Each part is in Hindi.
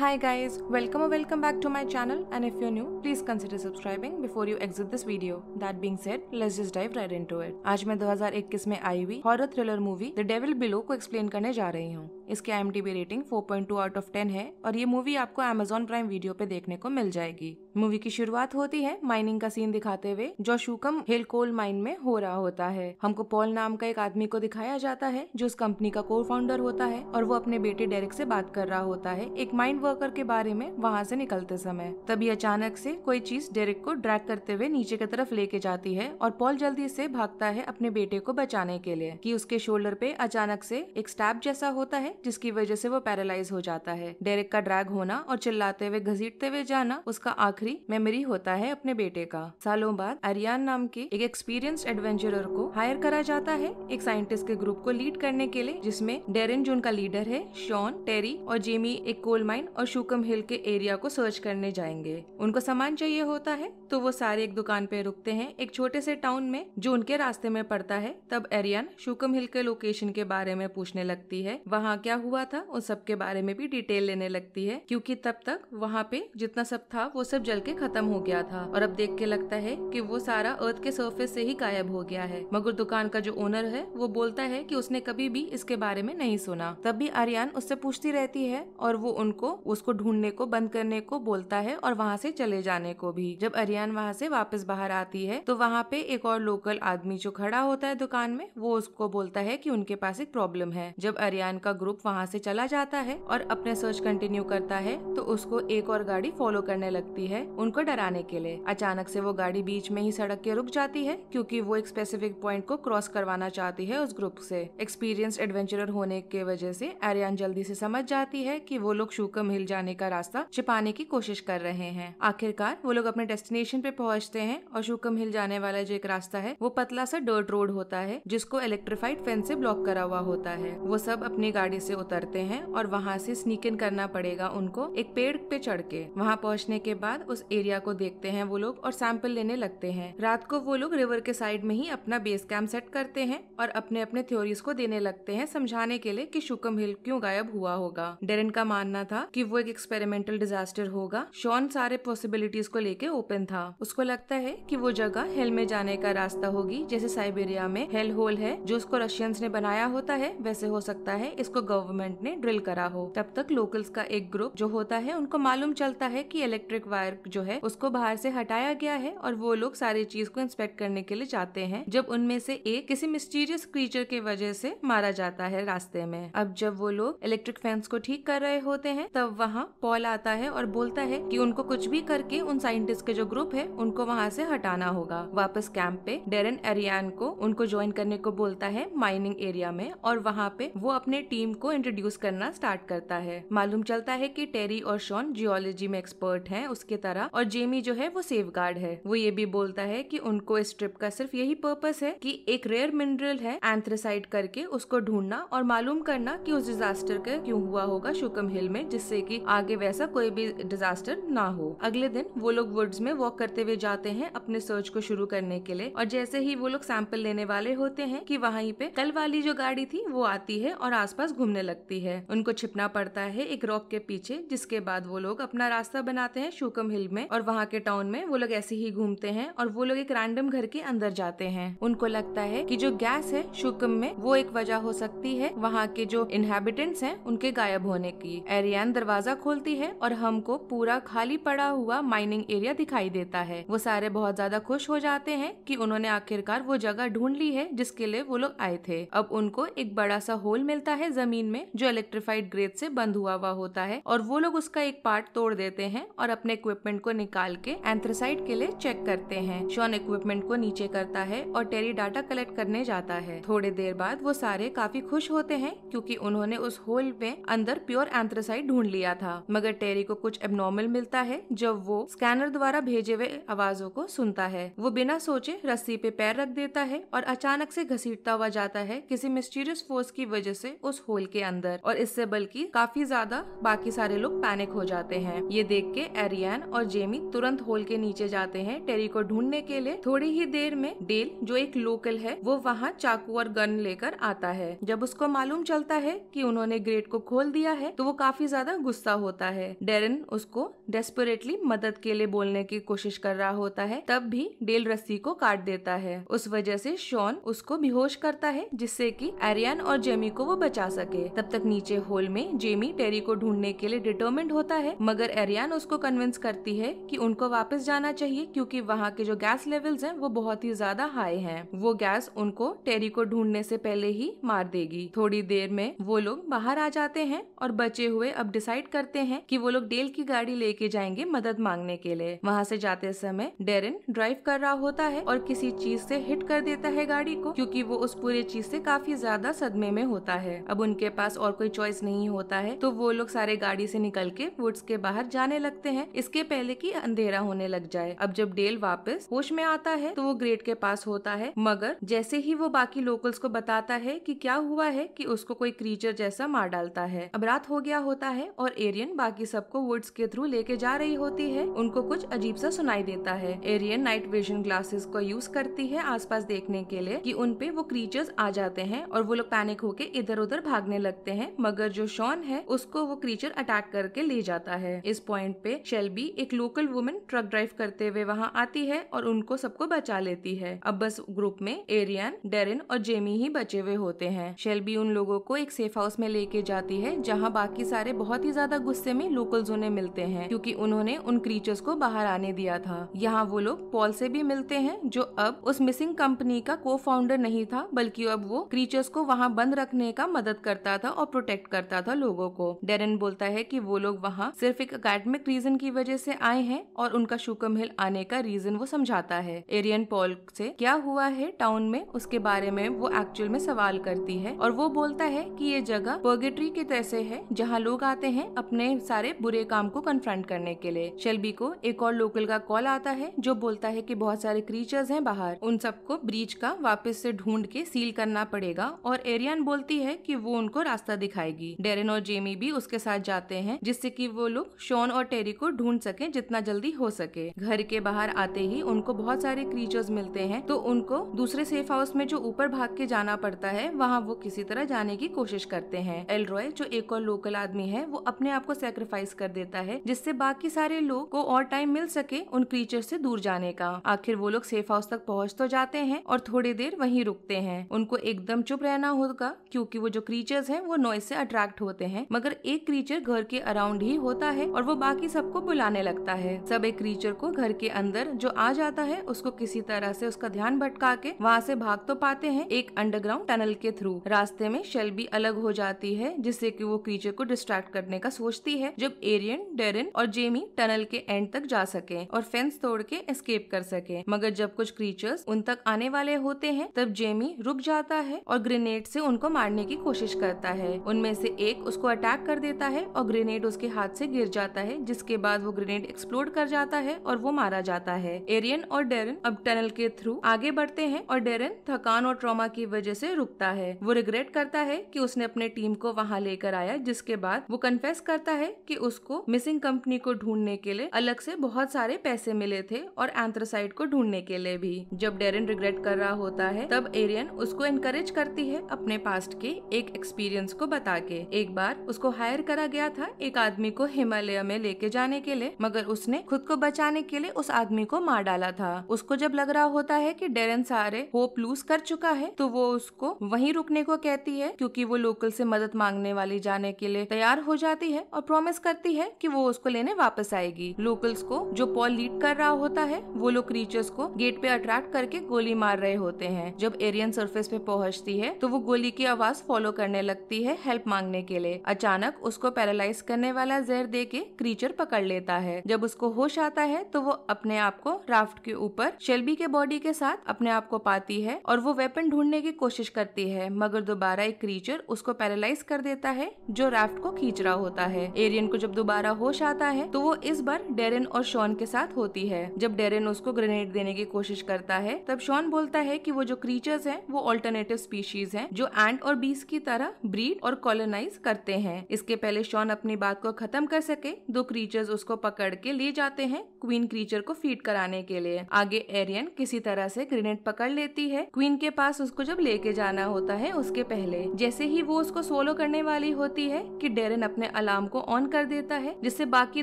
Hi guys, welcome or welcome back to my channel and if you're new, please consider subscribing before you exit this video. That being said, let's just dive right into it. आज मैं 2021 में आई हुई horror thriller movie the devil below को एक्सप्लेन करने जा रही हूँ इसकी आई रेटिंग 4.2 आउट ऑफ 10 है और ये मूवी आपको अमेजोन प्राइम वीडियो पे देखने को मिल जाएगी मूवी की शुरुआत होती है माइनिंग का सीन दिखाते हुए जो शुकम हिल कोल माइन में हो रहा होता है हमको पॉल नाम का एक आदमी को दिखाया जाता है जो उस कंपनी का को फाउंडर होता है और वो अपने बेटे डेरिक से बात कर रहा होता है एक माइंड वर्कर के बारे में वहाँ से निकलते समय तभी अचानक से कोई चीज डेरिक को ड्रैग करते हुए नीचे की तरफ लेके जाती है और पॉल जल्दी से भागता है अपने बेटे को बचाने के लिए कि उसके शोल्डर पे अचानक से एक स्टैप जैसा होता है जिसकी वजह से वो पैरालाइज हो जाता है डेरेक का ड्रैग होना और चिल्लाते हुए घसीटते हुए जाना उसका आखिरी मेमोरी होता है अपने बेटे का सालों बाद अरियान नाम के एक एक्सपीरियंस एडवेंचरर को हायर करा जाता है एक साइंटिस्ट के ग्रुप को लीड करने के लिए जिसमें डेरिन जो उनका लीडर है शॉन टेरी और जेमी एक कोल माइन और शुकम हिल के एरिया को सर्च करने जाएंगे उनको सामान चाहिए होता है तो वो सारे एक दुकान पे रुकते हैं एक छोटे से टाउन में जो उनके रास्ते में पड़ता है तब एरियन शुकम हिल के लोकेशन के बारे में पूछने लगती है वहाँ के क्या हुआ था उन सब के बारे में भी डिटेल लेने लगती है क्योंकि तब तक वहाँ पे जितना सब था वो सब जल के खत्म हो गया था और अब देख के लगता है कि वो सारा अर्थ के सरफेस से ही गायब हो गया है मगर दुकान का जो ओनर है वो बोलता है कि उसने कभी भी इसके बारे में नहीं सुना तब भी आर्यन उससे पूछती रहती है और वो उनको उसको ढूंढने को बंद करने को बोलता है और वहाँ से चले जाने को भी जब आर्यन वहाँ से वापस बाहर आती है तो वहाँ पे एक और लोकल आदमी जो खड़ा होता है दुकान में वो उसको बोलता है कि उनके पास एक प्रॉब्लम है जब आर्यन का ग्रुप ग्रुप वहाँ से चला जाता है और अपने सर्च कंटिन्यू करता है तो उसको एक और गाड़ी फॉलो करने लगती है उनको डराने के लिए अचानक से वो गाड़ी बीच में ही सड़क के रुक जाती है क्योंकि वो एक स्पेसिफिक पॉइंट को क्रॉस करवाना चाहती है उस ग्रुप से एक्सपीरियंस एडवेंचरर होने के वजह से आर्यन जल्दी से समझ जाती है कि वो लोग शूकम हिल जाने का रास्ता छिपाने की कोशिश कर रहे हैं आखिरकार वो लोग अपने डेस्टिनेशन पे पहुंचते हैं और शूकम हिल जाने वाला जो एक रास्ता है वो पतला सा डर्ट रोड होता है जिसको इलेक्ट्रीफाइड फेंस से ब्लॉक करा हुआ होता है वो सब अपनी गाड़ी गाड़ी से उतरते हैं और वहाँ से स्निक इन करना पड़ेगा उनको एक पेड़ पे चढ़ के वहाँ पहुँचने के बाद उस एरिया को देखते हैं वो लोग और सैंपल लेने लगते हैं रात को वो लोग रिवर के साइड में ही अपना बेस कैम्प सेट करते हैं और अपने अपने थ्योरीज को देने लगते हैं समझाने के लिए की शुकम हिल क्यूँ गायब हुआ होगा डेरन का मानना था की वो एक एक्सपेरिमेंटल डिजास्टर होगा शॉन सारे पॉसिबिलिटीज को लेके ओपन था उसको लगता है की वो जगह हेल में जाने का रास्ता होगी जैसे साइबेरिया में हेल होल है जो उसको रशियंस ने बनाया होता है वैसे हो सकता है इसको गवर्नमेंट ने ड्रिल करा हो तब तक लोकल्स का एक ग्रुप जो होता है उनको मालूम चलता है कि इलेक्ट्रिक वायर जो है उसको बाहर से हटाया गया है और वो लोग सारी चीज को इंस्पेक्ट करने के लिए जाते हैं जब उनमें से एक किसी मिस्टीरियस क्रीचर की वजह से मारा जाता है रास्ते में अब जब वो लोग इलेक्ट्रिक फैंस को ठीक कर रहे होते हैं तब वहाँ पॉल आता है और बोलता है कि उनको कुछ भी करके उन साइंटिस्ट के जो ग्रुप है उनको वहाँ से हटाना होगा वापस कैंप पे डेरन एरियान को उनको ज्वाइन करने को बोलता है माइनिंग एरिया में और वहाँ पे वो अपने टीम को इंट्रोड्यूस करना स्टार्ट करता है मालूम चलता है कि टेरी और शॉन जियोलॉजी में एक्सपर्ट हैं उसके तरह और जेमी जो है वो सेफ गार्ड है वो ये भी बोलता है कि उनको इस ट्रिप का सिर्फ यही पर्पस है कि एक रेयर मिनरल है एंथ्रेसाइड करके उसको ढूंढना और मालूम करना कि उस डिजास्टर का क्यों हुआ होगा शुकम हिल में जिससे कि आगे वैसा कोई भी डिजास्टर ना हो अगले दिन वो लोग वुड्स में वॉक करते हुए जाते हैं अपने सर्च को शुरू करने के लिए और जैसे ही वो लोग सैंपल लेने वाले होते हैं कि वहीं पे कल वाली जो गाड़ी थी वो आती है और आसपास घूम घूमने लगती है उनको छिपना पड़ता है एक रॉक के पीछे जिसके बाद वो लोग अपना रास्ता बनाते हैं शुकम हिल में और वहाँ के टाउन में वो लोग ऐसे ही घूमते हैं और वो लोग एक रैंडम घर के अंदर जाते हैं उनको लगता है की जो गैस है शुकम में वो एक वजह हो सकती है वहाँ के जो इनहेबिटेंट्स है उनके गायब होने की एरियन दरवाजा खोलती है और हमको पूरा खाली पड़ा हुआ माइनिंग एरिया दिखाई देता है वो सारे बहुत ज्यादा खुश हो जाते हैं कि उन्होंने आखिरकार वो जगह ढूंढ ली है जिसके लिए वो लोग आए थे अब उनको एक बड़ा सा होल मिलता है जमीन जमीन में जो इलेक्ट्रिफाइड ग्रेड से बंद हुआ हुआ होता है और वो लोग उसका एक पार्ट तोड़ देते हैं और अपने इक्विपमेंट को निकाल के एंथ्रेसाइड के लिए चेक करते हैं शॉन इक्विपमेंट को नीचे करता है और टेरी डाटा कलेक्ट करने जाता है थोड़ी देर बाद वो सारे काफी खुश होते हैं क्योंकि उन्होंने उस होल में अंदर प्योर एंथ्रेसाइड ढूंढ लिया था मगर टेरी को कुछ एबनॉर्मल मिलता है जब वो स्कैनर द्वारा भेजे हुए आवाजों को सुनता है वो बिना सोचे रस्सी पे पैर रख देता है और अचानक से घसीटता हुआ जाता है किसी मिस्टीरियस फोर्स की वजह से उस होल के अंदर और इससे बल्कि काफी ज्यादा बाकी सारे लोग पैनिक हो जाते हैं ये देख के एरियन और जेमी तुरंत होल के नीचे जाते हैं टेरी को ढूंढने के लिए थोड़ी ही देर में डेल जो एक लोकल है वो वहाँ चाकू और गन लेकर आता है जब उसको मालूम चलता है कि उन्होंने ग्रेट को खोल दिया है तो वो काफी ज्यादा गुस्सा होता है डेरन उसको डेस्परेटली मदद के लिए बोलने की कोशिश कर रहा होता है तब भी डेल रस्सी को काट देता है उस वजह से शॉन उसको बेहोश करता है जिससे कि एरियन और जेमी को वो बचा सके लिए तब तक नीचे होल में जेमी टेरी को ढूंढने के लिए डिटर्मेंट होता है मगर एरियान उसको कन्विंस करती है कि उनको वापस जाना चाहिए क्योंकि वहाँ के जो गैस लेवल्स हैं वो बहुत ही ज्यादा हाई हैं। वो गैस उनको टेरी को ढूंढने से पहले ही मार देगी थोड़ी देर में वो लोग बाहर आ जाते हैं और बचे हुए अब डिसाइड करते हैं कि वो लोग डेल की गाड़ी लेके जाएंगे मदद मांगने के लिए वहाँ से जाते समय डेरिन ड्राइव कर रहा होता है और किसी चीज से हिट कर देता है गाड़ी को क्योंकि वो उस पूरे चीज से काफी ज्यादा सदमे में होता है अब उनके पास और कोई चॉइस नहीं होता है तो वो लोग सारे गाड़ी से निकल के वुड्स के बाहर जाने लगते हैं इसके पहले कि अंधेरा होने लग जाए अब जब डेल वापस होश में आता है तो वो ग्रेट के पास होता है मगर जैसे ही वो बाकी लोकल्स को बताता है कि क्या हुआ है कि उसको कोई क्रीचर जैसा मार डालता है अब रात हो गया होता है और एरियन बाकी सबको वुड्स के थ्रू लेके जा रही होती है उनको कुछ अजीब सा सुनाई देता है एरियन नाइट विजन ग्लासेस को यूज करती है आसपास देखने के लिए कि उन पे वो क्रीचर्स आ जाते हैं और वो लोग पैनिक होके इधर उधर भागने भागने लगते हैं मगर जो शॉन है उसको वो क्रीचर अटैक करके ले जाता है इस पॉइंट पे शेल्बी एक लोकल वुमेन ट्रक ड्राइव करते हुए वहाँ आती है और उनको सबको बचा लेती है अब बस ग्रुप में एरियन डेरिन और जेमी ही बचे हुए होते हैं शेल्बी उन लोगों को एक सेफ हाउस में लेके जाती है जहाँ बाकी सारे बहुत ही ज्यादा गुस्से में लोकल जोने मिलते हैं क्यूँकी उन्होंने उन क्रीचर्स को बाहर आने दिया था यहाँ वो लोग पॉल से भी मिलते हैं जो अब उस मिसिंग कंपनी का को फाउंडर नहीं था बल्कि अब वो क्रीचर्स को वहाँ बंद रखने का मदद कर करता था और प्रोटेक्ट करता था लोगों को डेरन बोलता है कि वो लोग वहाँ सिर्फ एक अकेडमिक रीजन की वजह से आए हैं और उनका शुकम हिल आने का रीजन वो समझाता है एरियन पॉल से क्या हुआ है टाउन में उसके बारे में वो एक्चुअल में सवाल करती है और वो बोलता है कि ये जगह पर्गेट्री के तैसे है जहाँ लोग आते हैं अपने सारे बुरे काम को कन्फ्रंट करने के लिए शेल्बी को एक और लोकल का कॉल आता है जो बोलता है कि बहुत सारे क्रीचर्स हैं बाहर उन सबको ब्रीच का वापस से ढूंढ के सील करना पड़ेगा और एरियन बोलती है कि वो उन को रास्ता दिखाएगी डेरिन और जेमी भी उसके साथ जाते हैं जिससे कि वो लोग शोन और टेरी को ढूंढ सके जितना जल्दी हो सके घर के बाहर आते ही उनको बहुत सारे क्रीचर्स मिलते हैं तो उनको दूसरे सेफ हाउस में जो ऊपर भाग के जाना पड़ता है वहाँ वो किसी तरह जाने की कोशिश करते हैं एलरॉय जो एक और लोकल आदमी है वो अपने आप को सेक्रीफाइस कर देता है जिससे बाकी सारे लोग को और टाइम मिल सके उन क्रीचर से दूर जाने का आखिर वो लोग सेफ हाउस तक पहुँच तो जाते हैं और थोड़ी देर वहीं रुकते हैं उनको एकदम चुप रहना होगा क्योंकि वो जो क्रीचर क्रिएचर्स हैं वो नॉइस से अट्रैक्ट होते हैं मगर एक क्रीचर घर के अराउंड ही होता है और वो बाकी सबको बुलाने लगता है सब एक क्रीचर को घर के अंदर जो आ जाता है उसको किसी तरह से उसका ध्यान भटका के वहाँ से भाग तो पाते हैं एक अंडरग्राउंड टनल के थ्रू रास्ते में शेल भी अलग हो जाती है जिससे की वो क्रीचर को डिस्ट्रैक्ट करने का सोचती है जब एरियन डेरिन और जेमी टनल के एंड तक जा सके और फेंस तोड़ के एस्केप कर सके मगर जब कुछ क्रीचर्स उन तक आने वाले होते हैं तब जेमी रुक जाता है और ग्रेनेड से उनको मारने की कोशिश कर करता है उनमें से एक उसको अटैक कर देता है और ग्रेनेड उसके हाथ से गिर जाता है जिसके बाद वो ग्रेनेड एक्सप्लोड कर जाता है और वो मारा जाता है एरियन और डेरन अब टनल के थ्रू आगे बढ़ते हैं और डेरन थकान और ट्रॉमा की वजह से रुकता है वो रिग्रेट करता है कि उसने अपने टीम को वहाँ लेकर आया जिसके बाद वो कन्फेस करता है कि उसको मिसिंग कंपनी को ढूंढने के लिए अलग से बहुत सारे पैसे मिले थे और एंथ्रोसाइट को ढूंढने के लिए भी जब डेरन रिग्रेट कर रहा होता है तब एरियन उसको एनकरेज करती है अपने पास्ट के एक एक्सपीरियंस एक्सपीरियंस को बता के एक बार उसको हायर करा गया था एक आदमी को हिमालय में लेके जाने के लिए मगर उसने खुद को बचाने के लिए उस आदमी को मार डाला था उसको जब लग रहा होता है कि डेरन सारे होप लूज कर चुका है तो वो उसको वहीं रुकने को कहती है क्योंकि वो लोकल से मदद मांगने वाली जाने के लिए तैयार हो जाती है और प्रोमिस करती है की वो उसको लेने वापस आएगी लोकल्स को जो पॉल लीड कर रहा होता है वो लोग क्रीचर्स को गेट पे अट्रैक्ट करके गोली मार रहे होते हैं जब एरियन सरफेस पे पहुंचती है तो वो गोली की आवाज फॉलो करने लगती है हेल्प मांगने के लिए अचानक उसको पैरालाइज करने वाला जहर दे के क्रीचर पकड़ लेता है जब उसको होश आता है तो वो अपने आप को राफ्ट के ऊपर शेल्बी के बॉडी के साथ अपने आप को पाती है और वो वेपन ढूंढने की कोशिश करती है मगर दोबारा एक क्रीचर उसको पैरालाइज कर देता है जो राफ्ट को खींच रहा होता है एरियन को जब दोबारा होश आता है तो वो इस बार डेरेन और शॉन के साथ होती है जब डेरेन उसको ग्रेनेड देने की कोशिश करता है तब शॉन बोलता है कि वो जो क्रीचर्स हैं वो ऑल्टरनेटिव स्पीशीज हैं जो एंड और बीस की तरह ब्रीड और कॉलोनाइज करते हैं इसके पहले शॉन अपनी बात को खत्म कर सके दो क्रीचर्स उसको पकड़ के ले जाते हैं क्वीन क्रीचर को फीड कराने के लिए आगे एरियन किसी तरह से ग्रेनेड पकड़ लेती है क्वीन के पास उसको जब लेके जाना होता है उसके पहले जैसे ही वो उसको सोलो करने वाली होती है कि डेरन अपने अलार्म को ऑन कर देता है जिससे बाकी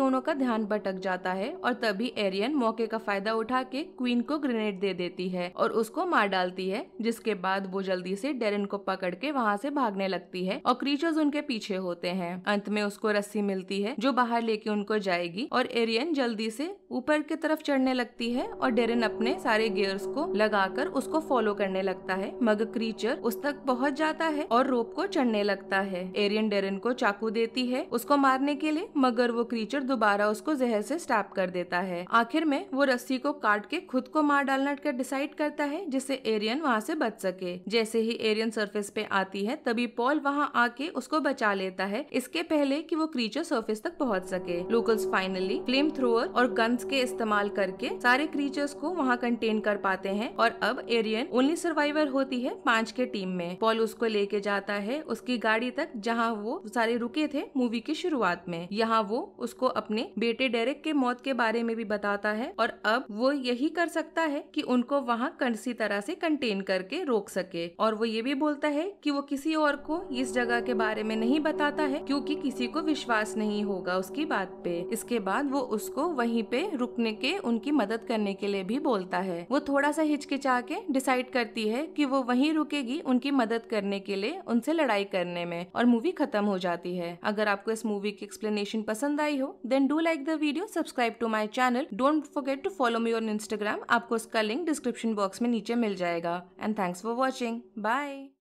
दोनों का ध्यान भटक जाता है और तभी एरियन मौके का फायदा उठा के क्वीन को ग्रेनेड दे देती है और उसको मार डालती है जिसके बाद वो जल्दी से डेरन को पकड़ के वहाँ से भागने लगती है और क्रीचर्स उनके पीछे होते हैं अंत में उसको रस्सी मिलती है जो बाहर लेके उनको जाएगी और एरियन जल्दी से ऊपर की तरफ चढ़ने लगती है और डेरिन अपने सारे गियर्स को लगाकर उसको फॉलो करने लगता है मगर क्रीचर उस तक पहुंच जाता है और रोप को चढ़ने लगता है एरियन डेरिन को चाकू देती है उसको मारने के लिए मगर वो क्रीचर दोबारा उसको जहर से स्टैप कर देता है आखिर में वो रस्सी को काट के खुद को मार डालना का डिसाइड करता है जिससे एरियन वहाँ से बच सके जैसे ही एरियन सरफेस पे आती है तभी पॉल वहाँ आके उसको बचा लेता है इसके पहले कि वो क्रीचर सरफेस तक पहुँच सके लोकल्स फाइनली फ्लेम थ्रोअर और गन्स के इस्तेमाल करके सारे क्रीचर्स को वहाँ कंटेन कर पाते हैं और अब एरियन ओनली सर्वाइवर होती है पांच के टीम में पॉल उसको लेके जाता है उसकी गाड़ी तक जहाँ वो सारे रुके थे मूवी की शुरुआत में यहाँ वो उसको अपने बेटे डेरेक के मौत के बारे में भी बताता है और अब वो यही कर सकता है कि उनको वहाँ कंसी तरह से कंटेन करके रोक सके और वो ये भी बोलता है कि वो किसी और को आपको इस जगह के बारे में नहीं बताता है क्योंकि किसी को विश्वास नहीं होगा उसकी बात पे इसके बाद वो उसको वहीं पे रुकने के उनकी मदद करने के लिए भी बोलता है वो थोड़ा सा हिचकिचा के डिसाइड करती है कि वो वहीं रुकेगी उनकी मदद करने के लिए उनसे लड़ाई करने में और मूवी खत्म हो जाती है अगर आपको इस मूवी की एक्सप्लेनेशन पसंद आई हो then do like the video subscribe to my channel don't forget to follow me on Instagram आपको उसका लिंक डिस्क्रिप्शन बॉक्स में नीचे मिल जाएगा and thanks for watching bye